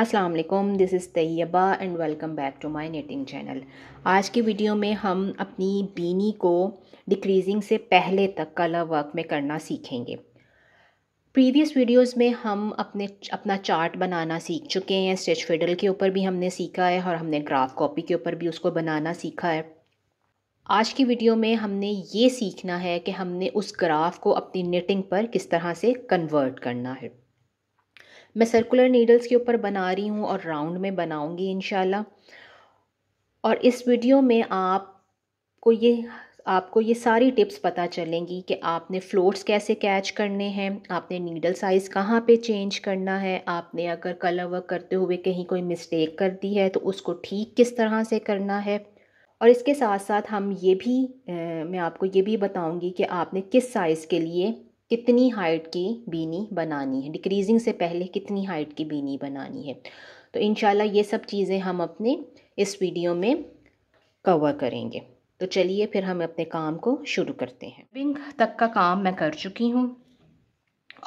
अस्सलाम वालेकुम this is Taiba and welcome back to my knitting channel आज की वीडियो में हम अपनी बीनी को डिक्रीजिंग से पहले तक कलर वर्क में करना सीखेंगे प्रीवियस वीडियोस में हम अपने अपना चार्ट बनाना सीख चुके हैं स्टेच फेडल के ऊपर भी हमने सीखा है और हमने ग्राफ कॉपी के ऊपर भी उसको बनाना सीखा है आज की वीडियो में हमने ये सीखना है कि हमने उस ग्राफ को अपनी निटिंग पर किस तरह से कन्वर्ट करना है मैं सर्कुलर नीडल्स के ऊपर बना रही हूँ और राउंड में बनाऊँगी इन और इस वीडियो में आप को ये आपको ये सारी टिप्स पता चलेंगी कि आपने फ्लोट्स कैसे कैच करने हैं आपने नीडल साइज़ कहाँ पे चेंज करना है आपने अगर कलर वर्क करते हुए कहीं कोई मिस्टेक कर दी है तो उसको ठीक किस तरह से करना है और इसके साथ साथ हम ये भी ए, मैं आपको ये भी बताऊंगी कि आपने किस साइज़ के लिए कितनी हाइट की बीनी बनानी है डिक्रीजिंग से पहले कितनी हाइट की बीनी बनानी है तो इन ये सब चीज़ें हम अपने इस वीडियो में कवर करेंगे तो चलिए फिर हम अपने काम को शुरू करते हैं बिंग तक का काम मैं कर चुकी हूँ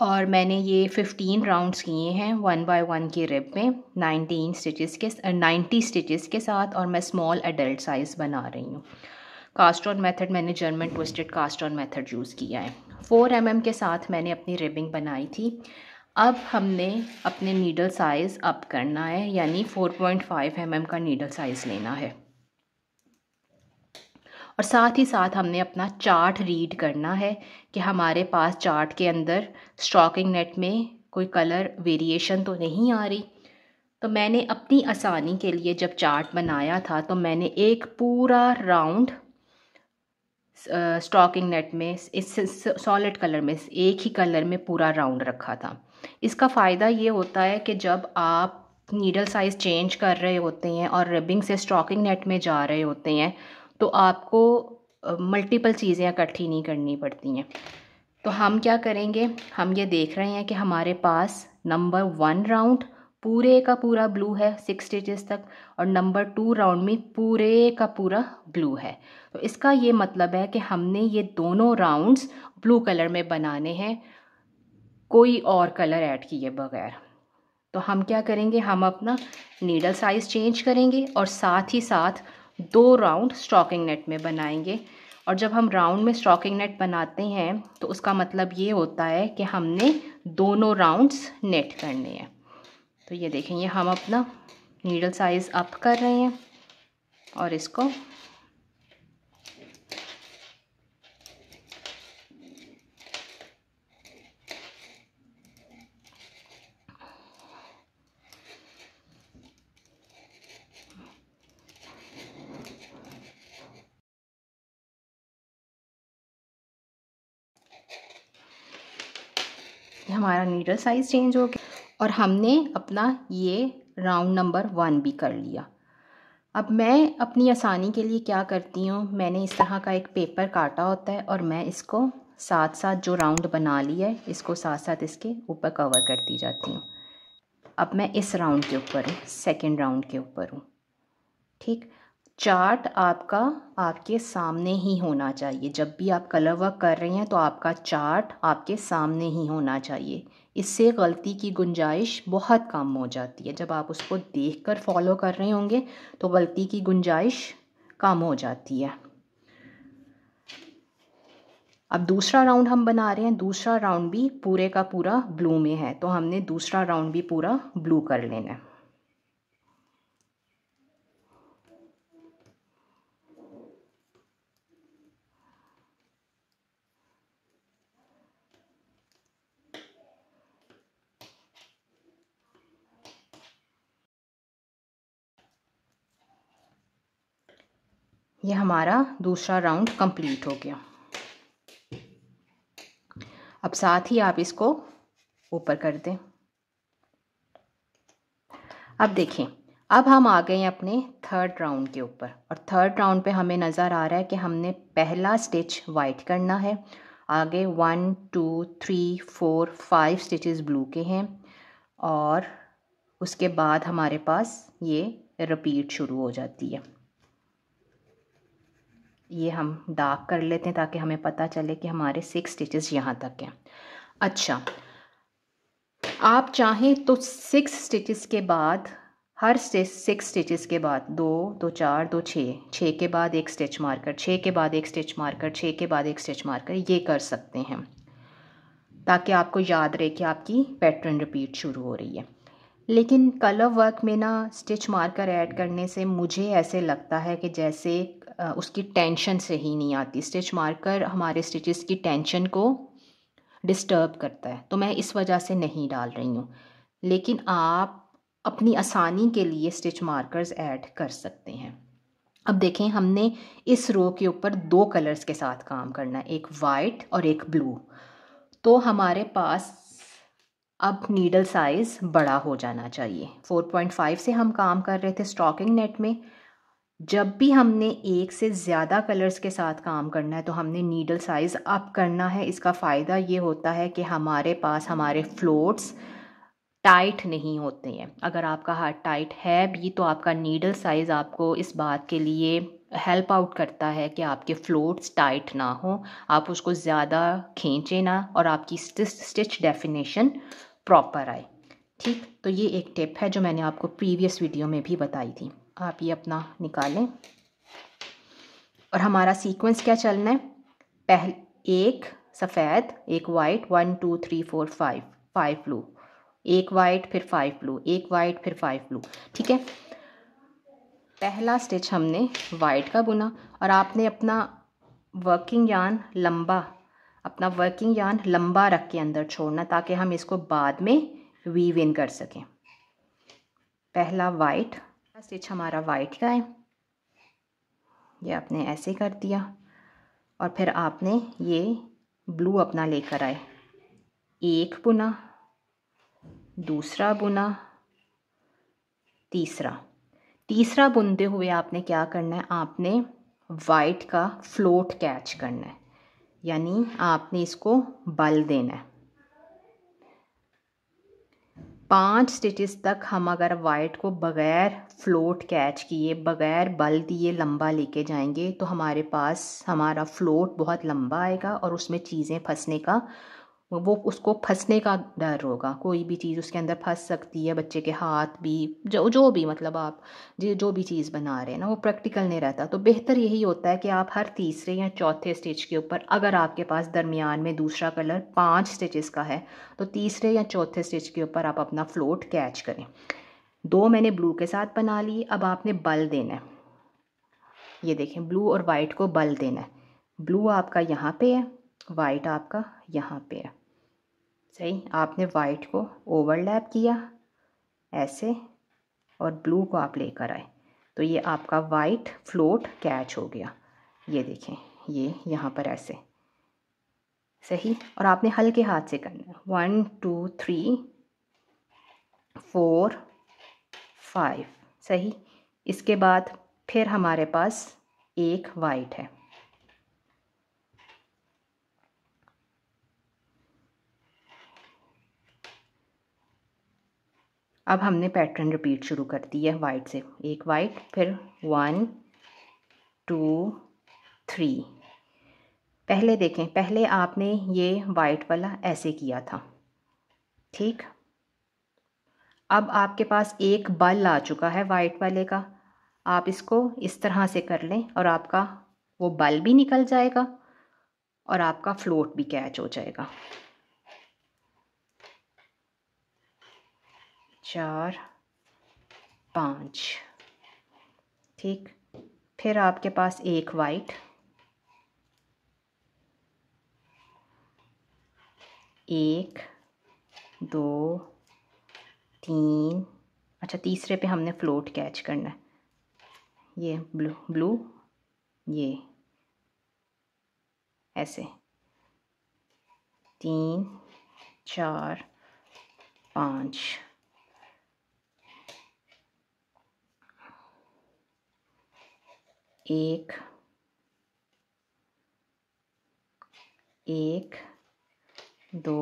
और मैंने ये 15 राउंड्स किए हैं वन बाय वन की रिब में 19 स्टिचेस के 90 स्टिचेस के साथ और मैं स्मॉल एडल्ट साइज़ बना रही हूँ कास्ट ऑन मेथड मैंने German twisted on method use किया है फ़ोर एम के साथ मैंने अपनी रिबिंग बनाई थी अब हमने अपने नीडल साइज़ अप करना है यानी 4.5 पॉइंट mm का नीडल साइज़ लेना है और साथ ही साथ हमने अपना चार्ट रीड करना है कि हमारे पास चार्ट के अंदर स्टॉकिंग नेट में कोई कलर वेरिएशन तो नहीं आ रही तो मैंने अपनी आसानी के लिए जब चार्ट बनाया था तो मैंने एक पूरा राउंड स्टॉकिंग नेट में इस सॉलिड कलर में एक ही कलर में पूरा राउंड रखा था इसका फ़ायदा ये होता है कि जब आप नीडल साइज़ चेंज कर रहे होते हैं और रिबिंग से स्टॉकिंग नेट में जा रहे होते हैं तो आपको मल्टीपल चीज़ें इकट्ठी नहीं करनी पड़ती हैं तो हम क्या करेंगे हम ये देख रहे हैं कि हमारे पास नंबर वन राउंड पूरे का पूरा ब्लू है सिक्स स्टेजेस तक और नंबर टू राउंड में पूरे का पूरा ब्लू है तो इसका ये मतलब है कि हमने ये दोनों राउंड्स ब्लू कलर में बनाने हैं कोई और कलर ऐड किए बगैर तो हम क्या करेंगे हम अपना नीडल साइज़ चेंज करेंगे और साथ ही साथ दो राउंड स्टॉकिंग नेट में बनाएंगे और जब हम राउंड में स्टॉकिंग नेट बनाते हैं तो उसका मतलब ये होता है कि हमने दोनों राउंड्स नेट करने हैं तो ये देखें ये हम अपना नीडल साइज़ अप कर रहे हैं और इसको हमारा नीडल साइज़ चेंज हो गया और हमने अपना ये राउंड नंबर वन भी कर लिया अब मैं अपनी आसानी के लिए क्या करती हूँ मैंने इस तरह का एक पेपर काटा होता है और मैं इसको साथ साथ जो राउंड बना लिया है इसको साथ साथ इसके ऊपर कवर करती जाती हूँ अब मैं इस राउंड के ऊपर हूँ सेकेंड राउंड के ऊपर हूँ ठीक चार्ट आपका आपके सामने ही होना चाहिए जब भी आप कलर वर्क कर रहे हैं तो आपका चार्ट आपके सामने ही होना चाहिए इससे गलती की गुंजाइश बहुत कम हो जाती है जब आप उसको देख कर फॉलो कर रहे होंगे तो गलती की गुंजाइश कम हो जाती है अब दूसरा राउंड हम बना रहे हैं दूसरा राउंड भी पूरे का पूरा ब्लू में है तो हमने दूसरा राउंड भी पूरा ब्लू कर लेना है ये हमारा दूसरा राउंड कंप्लीट हो गया अब साथ ही आप इसको ऊपर कर दें अब देखें अब हम आ गए हैं अपने थर्ड राउंड के ऊपर और थर्ड राउंड पे हमें नज़र आ रहा है कि हमने पहला स्टिच वाइट करना है आगे one two three four five stitches blue के हैं और उसके बाद हमारे पास ये रिपीट शुरू हो जाती है ये हम डार्क कर लेते हैं ताकि हमें पता चले कि हमारे सिक्स स्टिचेस यहाँ तक हैं अच्छा आप चाहें तो सिक्स स्टिचेस के बाद हर स्टिच सिक्स स्टिचेस के बाद दो दो चार दो छः छः के बाद एक स्टिच मारकर छः के बाद एक स्टिच मारकर छः के बाद एक स्टिच मारकर ये कर सकते हैं ताकि आपको याद रहे कि आपकी पैटर्न रिपीट शुरू हो रही है लेकिन कलर वर्क में ना स्टिच मार्कर ऐड करने से मुझे ऐसे लगता है कि जैसे उसकी टेंशन सही नहीं आती स्टिच मार्कर हमारे स्टिचेस की टेंशन को डिस्टर्ब करता है तो मैं इस वजह से नहीं डाल रही हूँ लेकिन आप अपनी आसानी के लिए स्टिच मार्कर्स ऐड कर सकते हैं अब देखें हमने इस रो के ऊपर दो कलर्स के साथ काम करना है एक वाइट और एक ब्लू तो हमारे पास अब नीडल साइज़ बड़ा हो जाना चाहिए 4.5 से हम काम कर रहे थे स्टॉकिंग नेट में जब भी हमने एक से ज़्यादा कलर्स के साथ काम करना है तो हमने नीडल साइज़ अप करना है इसका फ़ायदा ये होता है कि हमारे पास हमारे फ्लोट्स टाइट नहीं होते हैं अगर आपका हाथ टाइट है भी तो आपका नीडल साइज़ आपको इस बात के लिए हेल्प आउट करता है कि आपके फ्लोट्स टाइट ना हो आप उसको ज़्यादा खींचें ना और आपकी स्टिच डेफिनेशन प्रॉपर आए ठीक तो ये एक टिप है जो मैंने आपको प्रीवियस वीडियो में भी बताई थी आप ये अपना निकालें और हमारा सीक्वेंस क्या चलना है पहल एक सफ़ेद एक white one two three four five five blue एक वाइट फिर फाइव ब्लू एक वाइट फिर फाइव ब्लू ठीक है पहला स्टिच हमने वाइट का बुना और आपने अपना वर्किंग यान लंबा अपना वर्किंग यान लंबा रख के अंदर छोड़ना ताकि हम इसको बाद में वीव इन कर सकें पहला वाइट स्टिच हमारा वाइट का है ये आपने ऐसे कर दिया और फिर आपने ये ब्लू अपना लेकर आए एक बुना दूसरा बुना तीसरा तीसरा बुनते हुए आपने क्या करना है आपने वाइट का फ्लोट कैच करना है यानी आपने इसको बल देना है पांच स्टिचेस तक हम अगर वाइट को बग़ैर फ्लोट कैच किए बग़ैर बल दिए लंबा लेके जाएंगे तो हमारे पास हमारा फ्लोट बहुत लंबा आएगा और उसमें चीज़ें फंसने का वो उसको फंसने का डर होगा कोई भी चीज़ उसके अंदर फंस सकती है बच्चे के हाथ भी जो जो भी मतलब आप जो जो भी चीज़ बना रहे हैं ना वो प्रैक्टिकल नहीं रहता तो बेहतर यही होता है कि आप हर तीसरे या चौथे स्टिच के ऊपर अगर आपके पास दरमियान में दूसरा कलर पाँच स्टिचेस का है तो तीसरे या चौथे स्टिच के ऊपर आप अपना फ्लोट कैच करें दो मैंने ब्लू के साथ बना ली अब आपने बल देना है ये देखें ब्लू और वाइट को बल देना है ब्लू आपका यहाँ पे है वाइट आपका यहाँ पे है सही आपने वाइट को ओवरलैप किया ऐसे और ब्लू को आप लेकर आए तो ये आपका वाइट फ्लोट कैच हो गया ये देखें ये यहाँ पर ऐसे सही और आपने हल्के हाथ से करना है one two three four five सही इसके बाद फिर हमारे पास एक वाइट है अब हमने पैटर्न रिपीट शुरू कर दी है वाइट से एक वाइट फिर वन टू थ्री पहले देखें पहले आपने ये वाइट वाला ऐसे किया था ठीक अब आपके पास एक बल आ चुका है वाइट वाले का आप इसको इस तरह से कर लें और आपका वो बल भी निकल जाएगा और आपका फ्लोट भी कैच हो जाएगा चार पाँच ठीक फिर आपके पास एक वाइट एक दो तीन अच्छा तीसरे पे हमने फ्लोट कैच करना है ये ब्लू ब्लू ये ऐसे तीन चार पाँच एक एक दो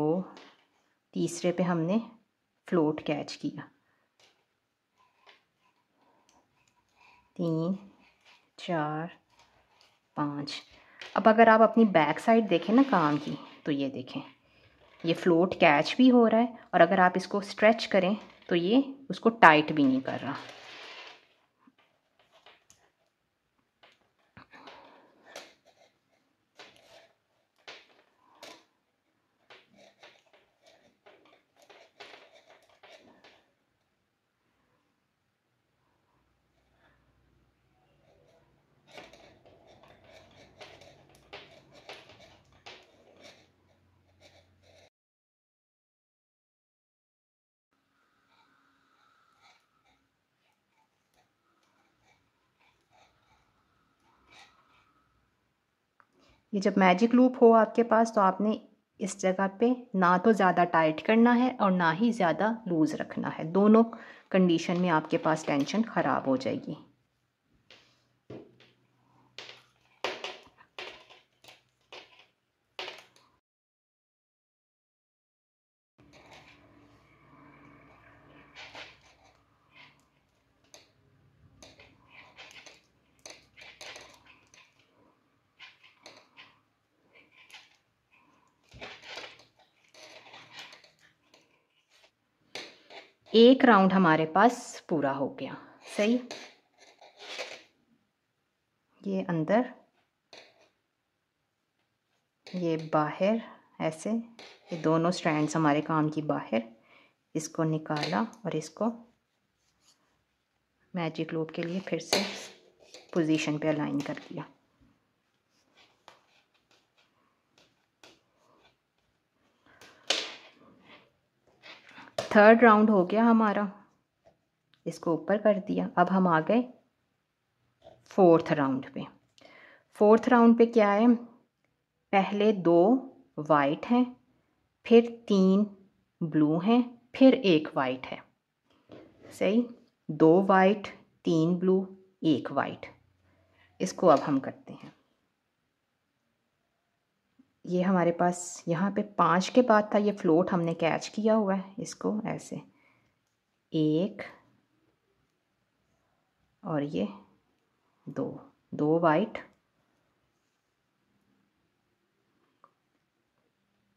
तीसरे पे हमने फ्लोट कैच किया तीन चार पाँच अब अगर आप अपनी बैक साइड देखें ना काम की तो ये देखें ये फ्लोट कैच भी हो रहा है और अगर आप इसको स्ट्रेच करें तो ये उसको टाइट भी नहीं कर रहा ये जब मैजिक लूप हो आपके पास तो आपने इस जगह पे ना तो ज़्यादा टाइट करना है और ना ही ज़्यादा लूज़ रखना है दोनों कंडीशन में आपके पास टेंशन ख़राब हो जाएगी एक राउंड हमारे पास पूरा हो गया सही ये अंदर ये बाहर ऐसे ये दोनों स्ट्रैंड्स हमारे काम की बाहर इसको निकाला और इसको मैजिक लूप के लिए फिर से पोजीशन पे अलाइन कर दिया थर्ड राउंड हो गया हमारा इसको ऊपर कर दिया अब हम आ गए फोर्थ राउंड पे फोर्थ राउंड पे क्या है पहले दो वाइट हैं फिर तीन ब्लू हैं फिर एक वाइट है सही दो वाइट तीन ब्लू एक वाइट इसको अब हम करते हैं ये हमारे पास यहाँ पे पाँच के बाद था ये फ्लोट हमने कैच किया हुआ है इसको ऐसे एक और ये दो दो वाइट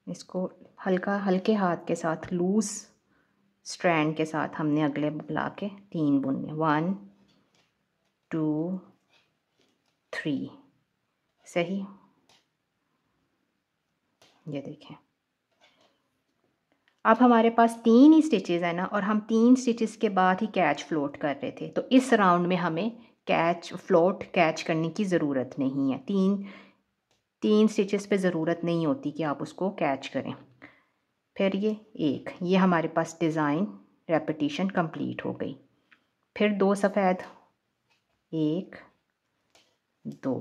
इसको हल्का हल्के हाथ के साथ लूज स्ट्रैंड के साथ हमने अगले बुला के तीन बुनने वन टू थ्री सही ये देखें अब हमारे पास तीन ही स्टिचेस है ना और हम तीन स्टिचेस के बाद ही कैच फ्लोट कर रहे थे तो इस राउंड में हमें कैच फ्लोट कैच करने की ज़रूरत नहीं है तीन तीन स्टिचेस पे ज़रूरत नहीं होती कि आप उसको कैच करें फिर ये एक ये हमारे पास डिज़ाइन रेपिटिशन कंप्लीट हो गई फिर दो सफ़ेद एक दो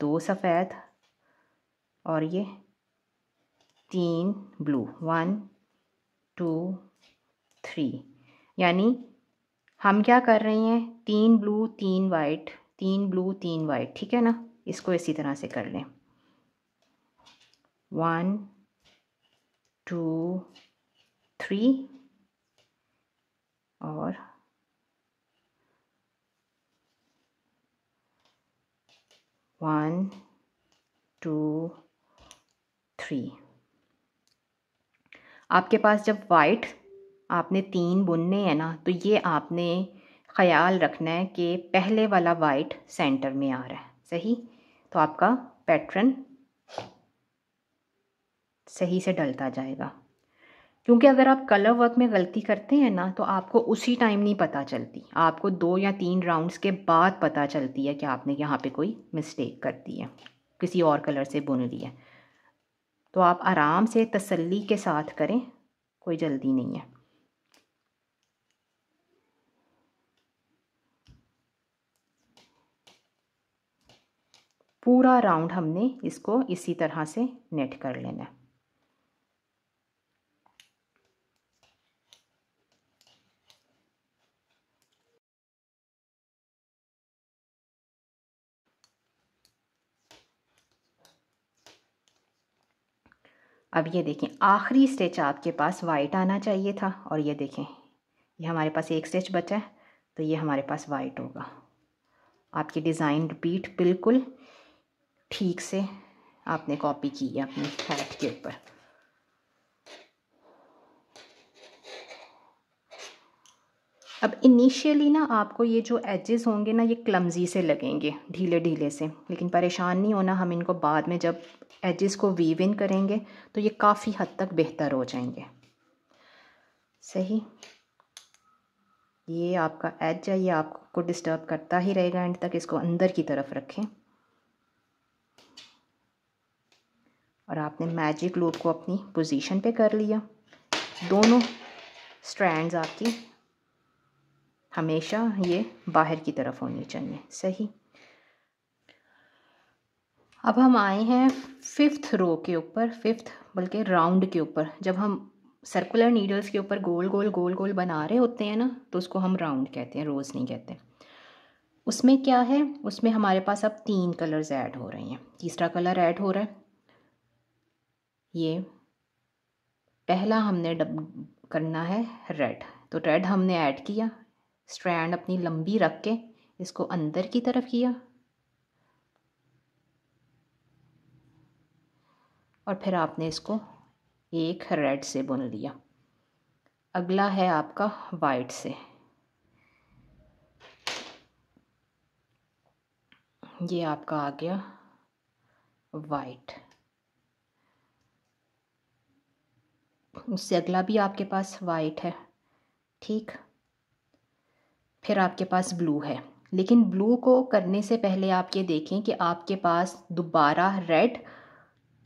दो सफ़ेद और ये तीन ब्लू वन टू थ्री यानी हम क्या कर रहे हैं तीन ब्लू तीन वाइट तीन ब्लू तीन वाइट ठीक है ना इसको इसी तरह से कर लें वन टू थ्री और वन टू थ्री आपके पास जब वाइट आपने तीन बुनने हैं ना तो ये आपने ख्याल रखना है कि पहले वाला वाइट सेंटर में आ रहा है सही तो आपका पैटर्न सही से डलता जाएगा क्योंकि अगर आप कलर वर्क में गलती करते हैं ना तो आपको उसी टाइम नहीं पता चलती आपको दो या तीन राउंड्स के बाद पता चलती है कि आपने यहाँ पे कोई मिस्टेक कर दी है किसी और कलर से बुन लिया है तो आप आराम से तसल्ली के साथ करें कोई जल्दी नहीं है पूरा राउंड हमने इसको इसी तरह से नेट कर लेना है अब ये देखें आखिरी स्टिच आपके पास वाइट आना चाहिए था और ये देखें ये हमारे पास एक स्टिच बचा है तो ये हमारे पास वाइट होगा आपकी डिज़ाइन रिपीट बिल्कुल ठीक से आपने कॉपी की है अपने हैट के ऊपर अब इनिशियली ना आपको ये जो एजेस होंगे ना ये क्लमजी से लगेंगे ढीले ढीले से लेकिन परेशान नहीं होना हम इनको बाद में जब एजेस को वीव इन करेंगे तो ये काफ़ी हद तक बेहतर हो जाएंगे सही ये आपका एज है ये आपको डिस्टर्ब करता ही रहेगा एंड तक इसको अंदर की तरफ रखें और आपने मैजिक लूप को अपनी पोजीशन पे कर लिया दोनों स्ट्रैंड्स आपकी हमेशा ये बाहर की तरफ होनी चाहिए सही अब हम आए हैं फिफ्थ रो के ऊपर फिफ्थ बल्कि राउंड के ऊपर जब हम सर्कुलर नीडल्स के ऊपर गोल गोल गोल गोल बना रहे होते हैं ना तो उसको हम राउंड कहते हैं रोज़ नहीं कहते उसमें क्या है उसमें हमारे पास अब तीन कलर्स ऐड हो रहे हैं तीसरा कलर ऐड हो रहा है ये पहला हमने डब करना है रेड तो रेड हमने ऐड किया स्ट्रैंड अपनी लंबी रख के इसको अंदर की तरफ किया और फिर आपने इसको एक रेड से बुन लिया अगला है आपका वाइट से ये आपका आ गया वाइट उससे अगला भी आपके पास वाइट है ठीक फिर आपके पास ब्लू है लेकिन ब्लू को करने से पहले आप ये देखें कि आपके पास दोबारा रेड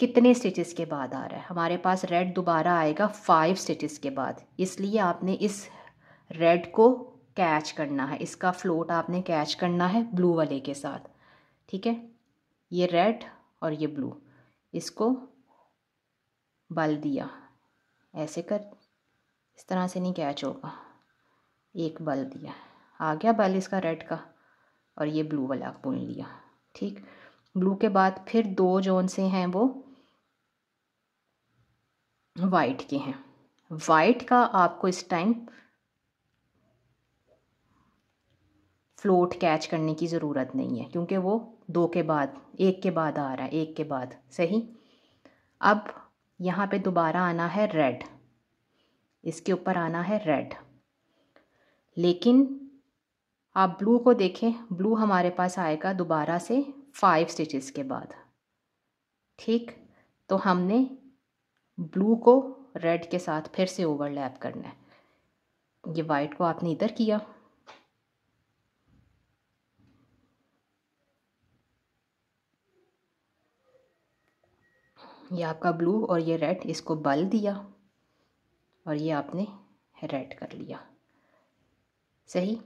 कितने स्टिचेस के बाद आ रहा है हमारे पास रेड दोबारा आएगा फाइव स्टिचेस के बाद इसलिए आपने इस रेड को कैच करना है इसका फ्लोट आपने कैच करना है ब्लू वाले के साथ ठीक है ये रेड और ये ब्लू इसको बल दिया ऐसे कर इस तरह से नहीं कैच होगा एक बल दिया आ गया बल इसका रेड का और ये ब्लू वाला बुन लिया ठीक ब्लू के बाद फिर दो जोन से हैं वो वाइट के हैं वाइट का आपको इस टाइम फ्लोट कैच करने की ज़रूरत नहीं है क्योंकि वो दो के बाद एक के बाद आ रहा है एक के बाद सही अब यहाँ पे दोबारा आना है रेड इसके ऊपर आना है रेड लेकिन आप ब्लू को देखें ब्लू हमारे पास आएगा दोबारा से फाइव स्टिचेस के बाद ठीक तो हमने ब्लू को रेड के साथ फिर से ओवरलैप करना है ये वाइट को आपने इधर किया ये आपका ब्लू और ये रेड इसको बल दिया और ये आपने रेड कर लिया सही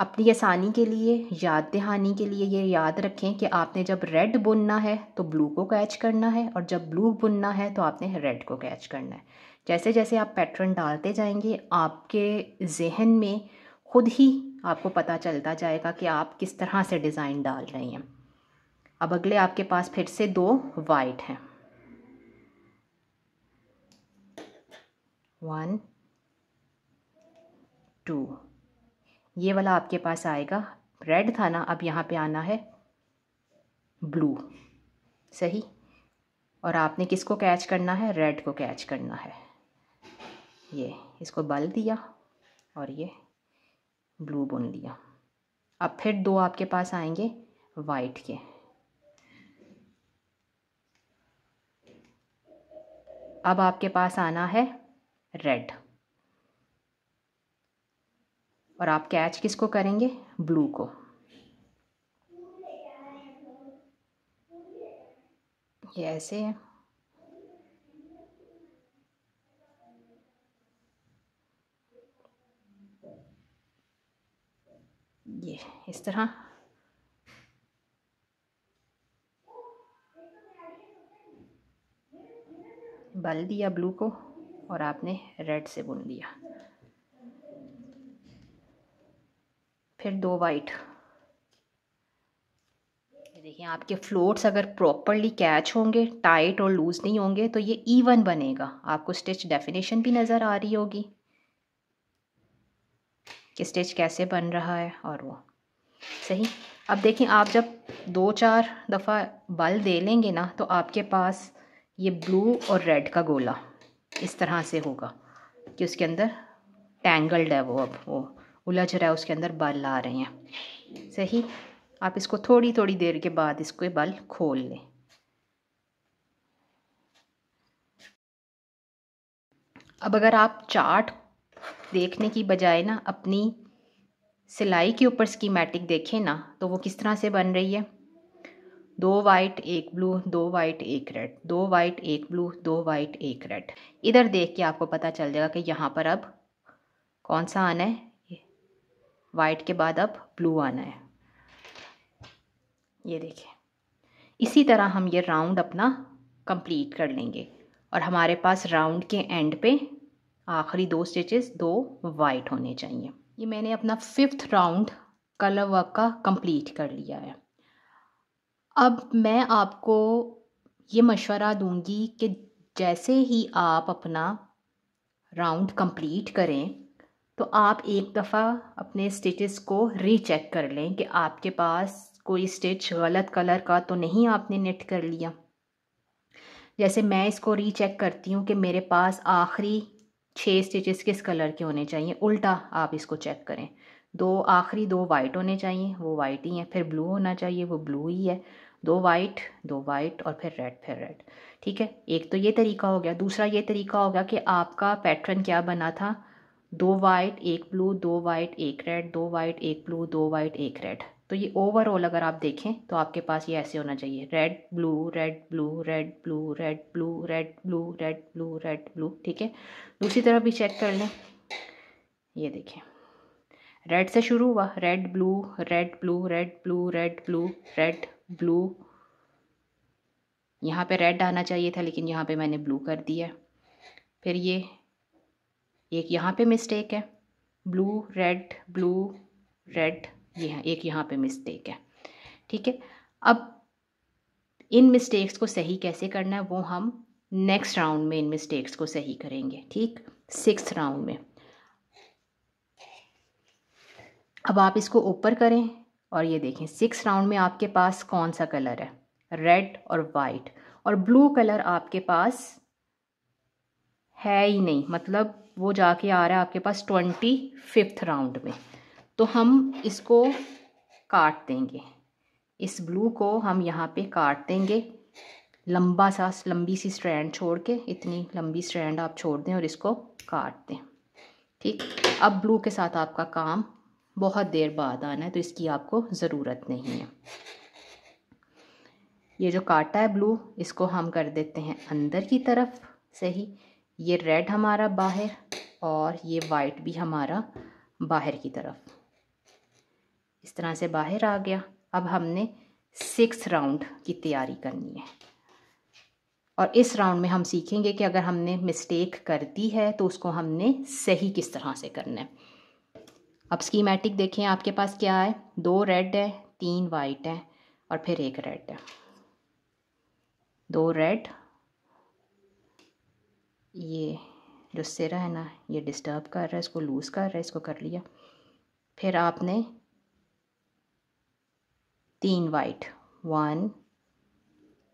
अपनी आसानी के लिए याद दहानी के लिए ये याद रखें कि आपने जब रेड बुनना है तो ब्लू को कैच करना है और जब ब्लू बुनना है तो आपने रेड को कैच करना है जैसे जैसे आप पैटर्न डालते जाएंगे आपके जहन में खुद ही आपको पता चलता जाएगा कि आप किस तरह से डिज़ाइन डाल रहे हैं अब अगले आपके पास फिर से दो वाइट हैं वन टू ये वाला आपके पास आएगा रेड था ना अब यहाँ पे आना है ब्लू सही और आपने किसको कैच करना है रेड को कैच करना है ये इसको बल दिया और ये ब्लू बुन लिया अब फिर दो आपके पास आएंगे वाइट के अब आपके पास आना है रेड और आप कैच किसको करेंगे ब्लू को ये ऐसे है ये इस तरह बल दिया ब्लू को और आपने रेड से बुन दिया फिर दो वाइट देखिए आपके फ्लोट्स अगर प्रॉपरली कैच होंगे टाइट और लूज़ नहीं होंगे तो ये इवन बनेगा आपको स्टिच डेफिनेशन भी नज़र आ रही होगी कि स्टिच कैसे बन रहा है और वो सही अब देखिए आप जब दो चार दफ़ा बल दे लेंगे ना तो आपके पास ये ब्लू और रेड का गोला इस तरह से होगा कि उसके अंदर टैंगल्ड है वो अब वो उलझ रहा है उसके अंदर बल आ रहे हैं सही आप इसको थोड़ी थोड़ी देर के बाद इसको बल खोल लें अब अगर आप चार्ट देखने की बजाय ना अपनी सिलाई के ऊपर स्कीमेटिक देखें ना तो वो किस तरह से बन रही है दो वाइट एक ब्लू दो वाइट एक रेड दो वाइट एक ब्लू दो वाइट एक रेड इधर देख के आपको पता चल जाएगा कि यहाँ पर अब कौन सा आना है वाइट के बाद अब ब्लू आना है ये देखिए इसी तरह हम ये राउंड अपना कंप्लीट कर लेंगे और हमारे पास राउंड के एंड पे आखिरी दो स्टिचेस दो वाइट होने चाहिए ये मैंने अपना फिफ्थ राउंड कलर वर्क का कंप्लीट कर लिया है अब मैं आपको ये मशवरा दूंगी कि जैसे ही आप अपना राउंड कंप्लीट करें तो आप एक दफ़ा अपने स्टिचेस को रीचेक कर लें कि आपके पास कोई स्टिच गलत कलर का तो नहीं आपने निट कर लिया जैसे मैं इसको रीचेक करती हूँ कि मेरे पास आखिरी छः स्टिचेस किस कलर के होने चाहिए उल्टा आप इसको चेक करें दो आखिरी दो वाइट होने चाहिए वो वाइट ही हैं फिर ब्लू होना चाहिए वो ब्लू ही है दो वाइट दो वाइट और फिर रेड फिर रेड ठीक है एक तो ये तरीका हो गया दूसरा ये तरीका हो गया कि आपका पैटर्न क्या बना था दो वाइट एक ब्लू दो वाइट एक रेड दो वाइट एक ब्लू दो वाइट एक रेड तो ये ओवरऑल अगर आप देखें तो आपके पास ये ऐसे होना चाहिए red blue red blue red blue red blue red blue red blue red blue ठीक है दूसरी तरफ भी चेक कर लें ये देखें रेड से शुरू हुआ red blue red blue red blue red blue red blue यहाँ पे रेड आना चाहिए था लेकिन यहाँ पे मैंने ब्लू कर दिया फिर ये एक यहाँ पे मिस्टेक है ब्लू रेड ब्लू रेड ये है एक यहाँ पे मिस्टेक है ठीक है अब इन मिस्टेक्स को सही कैसे करना है वो हम नेक्स्ट राउंड में इन मिस्टेक्स को सही करेंगे ठीक सिक्स राउंड में अब आप इसको ऊपर करें और ये देखें सिक्स राउंड में आपके पास कौन सा कलर है रेड और वाइट और ब्लू कलर आपके पास है ही नहीं मतलब वो जाके आ रहा है आपके पास ट्वेंटी फिफ्थ राउंड में तो हम इसको काट देंगे इस ब्लू को हम यहाँ पे काट देंगे लंबा सा लंबी सी स्ट्रैंड छोड़ के इतनी लंबी स्ट्रैंड आप छोड़ दें और इसको काट दें ठीक अब ब्लू के साथ आपका काम बहुत देर बाद आना है तो इसकी आपको ज़रूरत नहीं है ये जो काटा है ब्लू इसको हम कर देते हैं अंदर की तरफ सही ये रेड हमारा बाहर और ये वाइट भी हमारा बाहर की तरफ इस तरह से बाहर आ गया अब हमने सिक्स राउंड की तैयारी करनी है और इस राउंड में हम सीखेंगे कि अगर हमने मिस्टेक कर दी है तो उसको हमने सही किस तरह से करना है अब स्कीमेटिक देखें आपके पास क्या है दो रेड है तीन वाइट है और फिर एक रेड है दो रेड ये जो सिरा है ना ये डिस्टर्ब कर रहा है इसको लूज़ कर रहा है इसको कर लिया फिर आपने तीन वाइट वन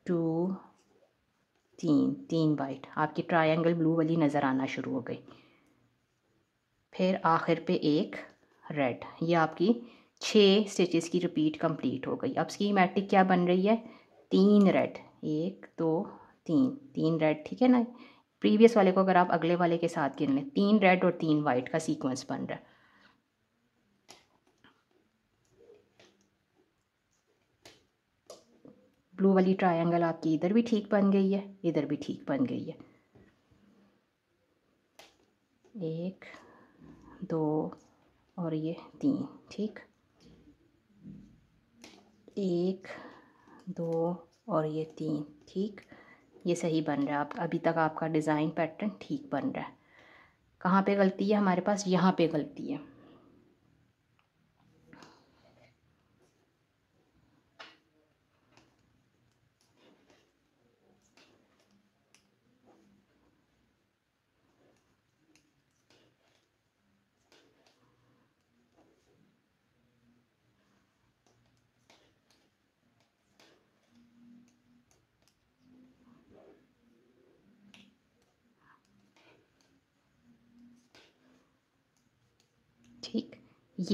टू तीन तीन वाइट आपकी ट्रायंगल ब्लू वाली नज़र आना शुरू हो गई फिर आखिर पे एक रेड ये आपकी छः स्टिचेस की रिपीट कंप्लीट हो गई अब स्कीमेटिक क्या बन रही है तीन रेड एक दो तीन तीन रेड ठीक है ना प्रीवियस वाले को अगर आप अगले वाले के साथ गिन लें तीन रेड और तीन वाइट का सीक्वेंस बन रहा है ब्लू वाली ट्रायंगल आपकी इधर भी ठीक बन गई है इधर भी ठीक बन गई है एक दो और ये तीन ठीक एक दो और ये तीन ठीक ये सही बन रहा है अभी तक आपका डिज़ाइन पैटर्न ठीक बन रहा है कहाँ पे गलती है हमारे पास यहाँ पे गलती है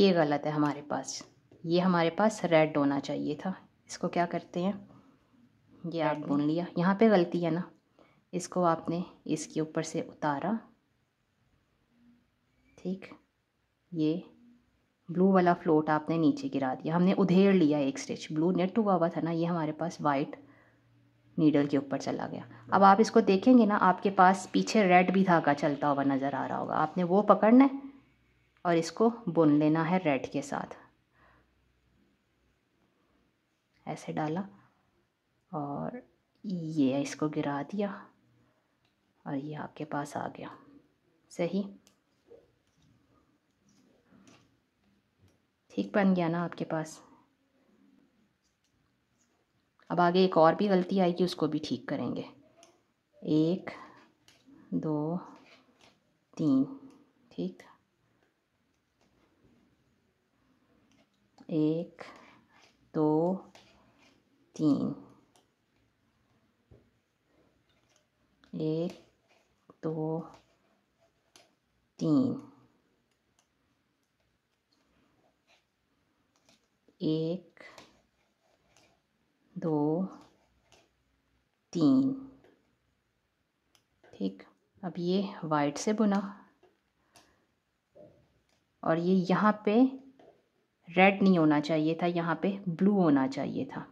ये गलत है हमारे पास ये हमारे पास रेड होना चाहिए था इसको क्या करते हैं ये आप बुन लिया यहाँ पे गलती है ना इसको आपने इसके ऊपर से उतारा ठीक ये ब्लू वाला फ्लोट आपने नीचे गिरा दिया हमने उधेड़ लिया एक स्टिच ब्लू नेट हुआ हुआ था ना ये हमारे पास वाइट नीडल के ऊपर चला गया अब आप इसको देखेंगे ना आपके पास पीछे रेड भी धागा चलता हुआ नज़र आ रहा होगा आपने वो पकड़ना है और इसको बुन लेना है रेड के साथ ऐसे डाला और ये इसको गिरा दिया और ये आपके पास आ गया सही ठीक बन गया ना आपके पास अब आगे एक और भी गलती आएगी उसको भी ठीक करेंगे एक दो तीन ठीक एक दो तीन एक दो तीन एक दो तीन ठीक अब ये वाइट से बुना और ये यहाँ पे रेड नहीं होना चाहिए था यहाँ पे ब्लू होना चाहिए था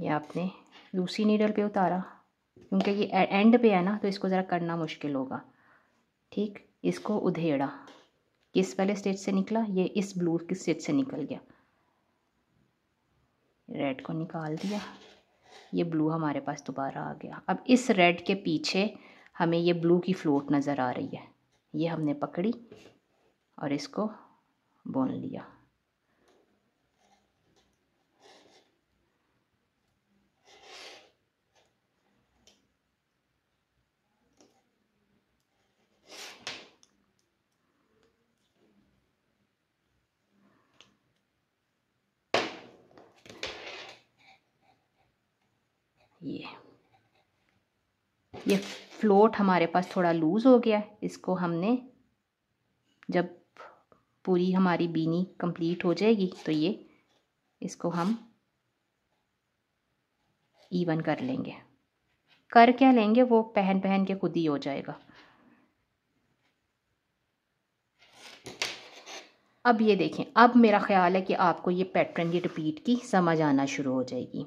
ये आपने दूसरी नीडल पे उतारा क्योंकि ये एंड पे है ना तो इसको ज़रा करना मुश्किल होगा ठीक इसको उधेड़ा किस वाले स्टेज से निकला ये इस ब्लू किस स्टेज से निकल गया रेड को निकाल दिया ये ब्लू हमारे पास दोबारा आ गया अब इस रेड के पीछे हमें ये ब्लू की फ्लोट नज़र आ रही है ये हमने पकड़ी और इसको बोन लिया फ्लोट हमारे पास थोड़ा लूज़ हो गया इसको हमने जब पूरी हमारी बीनी कंप्लीट हो जाएगी तो ये इसको हम इवन कर लेंगे कर क्या लेंगे वो पहन पहन के खुद ही हो जाएगा अब ये देखें अब मेरा ख्याल है कि आपको ये पैटर्न की रिपीट की समझ आना शुरू हो जाएगी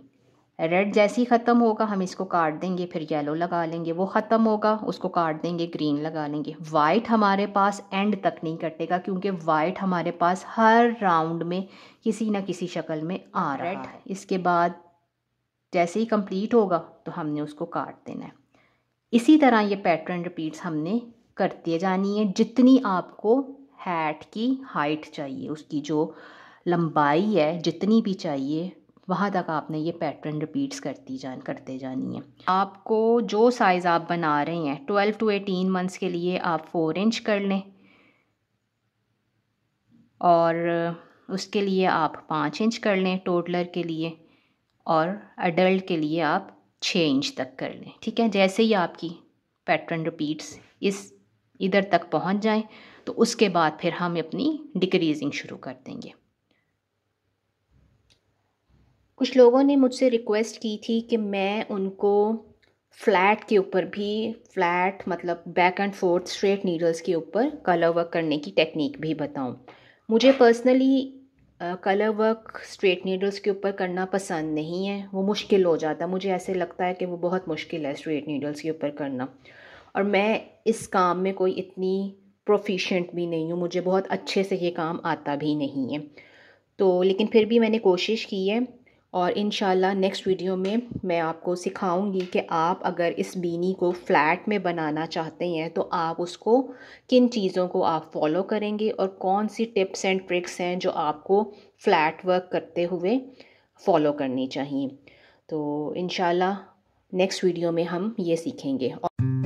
रेड जैसे ही ख़त्म होगा हम इसको काट देंगे फिर येलो लगा लेंगे वो ख़त्म होगा उसको काट देंगे ग्रीन लगा लेंगे वाइट हमारे पास एंड तक नहीं कटेगा क्योंकि वाइट हमारे पास हर राउंड में किसी ना किसी शक्ल में आ रहा रेड है इसके बाद जैसे ही कंप्लीट होगा तो हमने उसको काट देना है इसी तरह ये पैटर्न रिपीट्स हमने करते जानी है जितनी आपको हैट की हाइट चाहिए उसकी जो लंबाई है जितनी भी चाहिए वहाँ तक आपने ये पैटर्न रिपीट्स करती जान करते जानी है आपको जो साइज़ आप बना रहे हैं ट्वेल्व टू एटीन मंथ्स के लिए आप फोर इंच कर लें और उसके लिए आप पाँच इंच कर लें टोटलर के लिए और अडल्ट के लिए आप छः इंच तक कर लें ठीक है जैसे ही आपकी पैटर्न रिपीट्स इस इधर तक पहुंच जाएं तो उसके बाद फिर हम अपनी डिक्रीजिंग शुरू कर देंगे कुछ लोगों ने मुझसे रिक्वेस्ट की थी कि मैं उनको फ्लैट के ऊपर भी फ्लैट मतलब back and forth straight needles के ऊपर कलर वर्क करने की टेक्निक भी बताऊं मुझे personally colour work straight needles के ऊपर करना पसंद नहीं है वो मुश्किल हो जाता मुझे ऐसे लगता है कि वो बहुत मुश्किल है स्ट्रेट नीडल्स के ऊपर करना और मैं इस काम में कोई इतनी प्रोफिशेंट भी नहीं हूँ मुझे बहुत अच्छे से ये काम आता भी नहीं है तो लेकिन फिर भी मैंने कोशिश की है और इन नेक्स्ट वीडियो में मैं आपको सिखाऊंगी कि आप अगर इस बीनी को फ्लैट में बनाना चाहते हैं तो आप उसको किन चीज़ों को आप फॉलो करेंगे और कौन सी टिप्स एंड ट्रिक्स हैं जो आपको फ्लैट वर्क करते हुए फॉलो करनी चाहिए तो इन नेक्स्ट वीडियो में हम ये सीखेंगे और